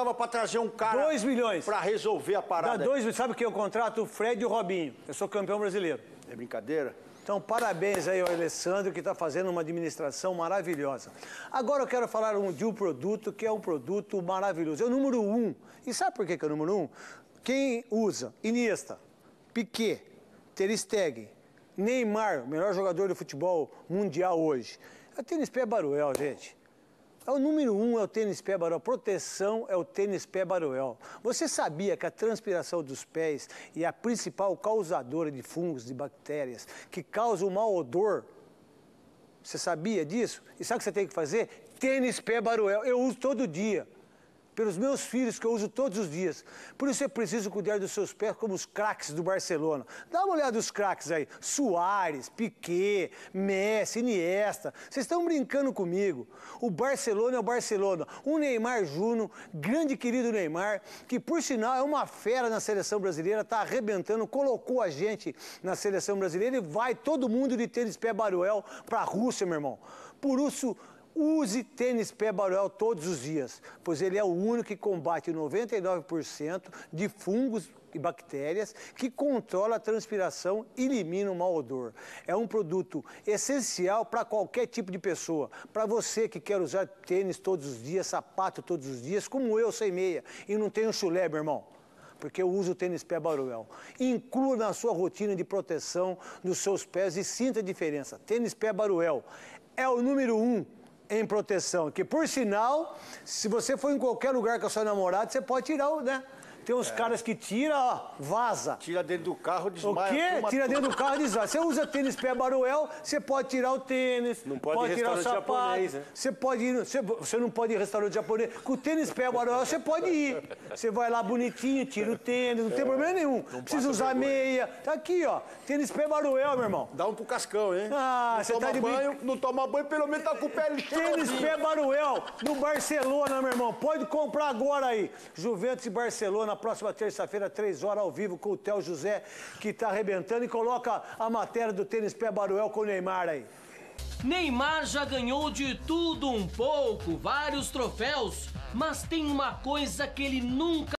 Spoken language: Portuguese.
Tava para trazer um cara. 2 milhões. para resolver a parada. Dá dois, sabe que eu contrato o Fred e o Robinho. Eu sou campeão brasileiro. É brincadeira? Então, parabéns aí ao Alessandro, que está fazendo uma administração maravilhosa. Agora eu quero falar um, de um produto que é um produto maravilhoso. É o número um. E sabe por que, que é o número um? Quem usa? Iniesta, Piquet, Ter Stegen, Neymar, o melhor jogador de futebol mundial hoje. É tênis pé é Baruel, gente. O número um é o tênis pé baruel. Proteção é o tênis pé baruel. Você sabia que a transpiração dos pés é a principal causadora de fungos, de bactérias, que causa o mau odor? Você sabia disso? E sabe o que você tem que fazer? Tênis pé baruel. Eu uso todo dia pelos meus filhos que eu uso todos os dias. Por isso é preciso cuidar dos seus pés como os craques do Barcelona. Dá uma olhada nos craques aí. Soares, Piquet, Messi, Iniesta. Vocês estão brincando comigo. O Barcelona é o Barcelona. o Neymar Juno grande querido Neymar, que por sinal é uma fera na seleção brasileira, está arrebentando, colocou a gente na seleção brasileira e vai todo mundo de tênis pé baruel para a Rússia, meu irmão. Por isso, Use tênis pé baruel todos os dias, pois ele é o único que combate 99% de fungos e bactérias, que controla a transpiração e elimina o mau odor. É um produto essencial para qualquer tipo de pessoa. Para você que quer usar tênis todos os dias, sapato todos os dias, como eu sem meia, e não tenho chulé, meu irmão porque eu uso o tênis pé Baruel. Inclua na sua rotina de proteção dos seus pés e sinta a diferença. Tênis pé Baruel é o número um em proteção. Que por sinal, se você for em qualquer lugar com a sua namorada, você pode tirar, né? Tem uns é. caras que tira, ó, vaza. Tira dentro do carro, desmaia. O quê? Tira dentro do carro, desmaia. Você usa tênis pé baruel, você pode tirar o tênis. Não pode, pode tirar o sapato. né? Você pode ir, você, você não pode ir em restaurante japonês. Com o tênis pé baruel, você pode ir. Você vai lá bonitinho, tira o tênis, não tem é. problema nenhum. Não Precisa usar vergonha. meia. Tá aqui, ó. Tênis pé baruel, meu irmão. Dá um pro cascão, hein? Ah, não você tá de banho, Não toma banho, pelo menos tá com o pé Tênis pé baruel, no Barcelona, meu irmão. Pode comprar agora aí. Juventus e Barcelona, próxima terça-feira, três horas, ao vivo, com o Theo José, que está arrebentando. E coloca a matéria do tênis pé Baruel com o Neymar aí. Neymar já ganhou de tudo um pouco, vários troféus, mas tem uma coisa que ele nunca